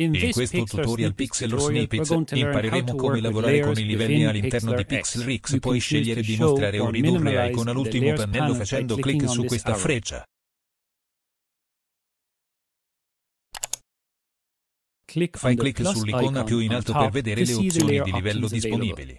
In questo tutorial Pixel or Snippets impareremo come lavorare con i livelli all'interno di Pixel PixelRix. Puoi scegliere di mostrare o ridurre icon all'ultimo pannello facendo clic su questa freccia. Fai clic sull'icona più in alto per vedere le opzioni di livello disponibili.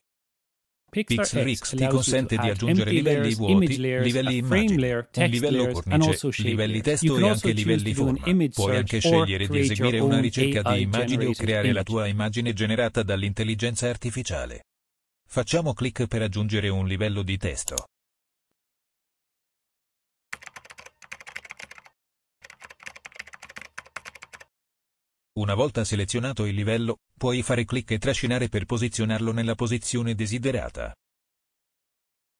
PixRx ti consente di aggiungere livelli vuoti, livelli immagini, un livello cornice, livelli cioè testo e anche livelli forma. Puoi anche scegliere di eseguire una ricerca di immagini o creare la tua immagine generata dall'intelligenza artificiale. Facciamo clic per aggiungere un livello di testo. Una volta selezionato il livello, puoi fare clic e trascinare per posizionarlo nella posizione desiderata.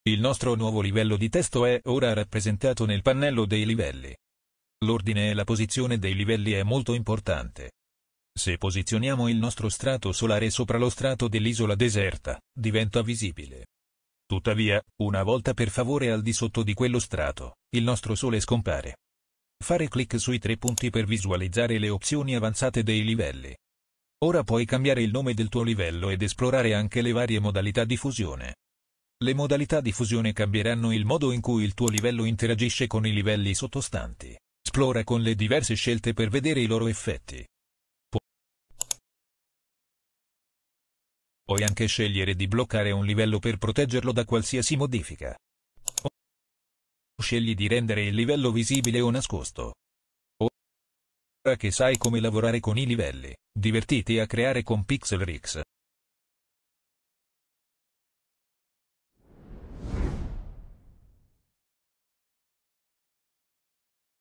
Il nostro nuovo livello di testo è ora rappresentato nel pannello dei livelli. L'ordine e la posizione dei livelli è molto importante. Se posizioniamo il nostro strato solare sopra lo strato dell'isola deserta, diventa visibile. Tuttavia, una volta per favore al di sotto di quello strato, il nostro Sole scompare. Fare clic sui tre punti per visualizzare le opzioni avanzate dei livelli. Ora puoi cambiare il nome del tuo livello ed esplorare anche le varie modalità di fusione. Le modalità di fusione cambieranno il modo in cui il tuo livello interagisce con i livelli sottostanti. Esplora con le diverse scelte per vedere i loro effetti. Puoi anche scegliere di bloccare un livello per proteggerlo da qualsiasi modifica. Scegli di rendere il livello visibile o nascosto. Ora che sai come lavorare con i livelli, divertiti a creare con Pixelrix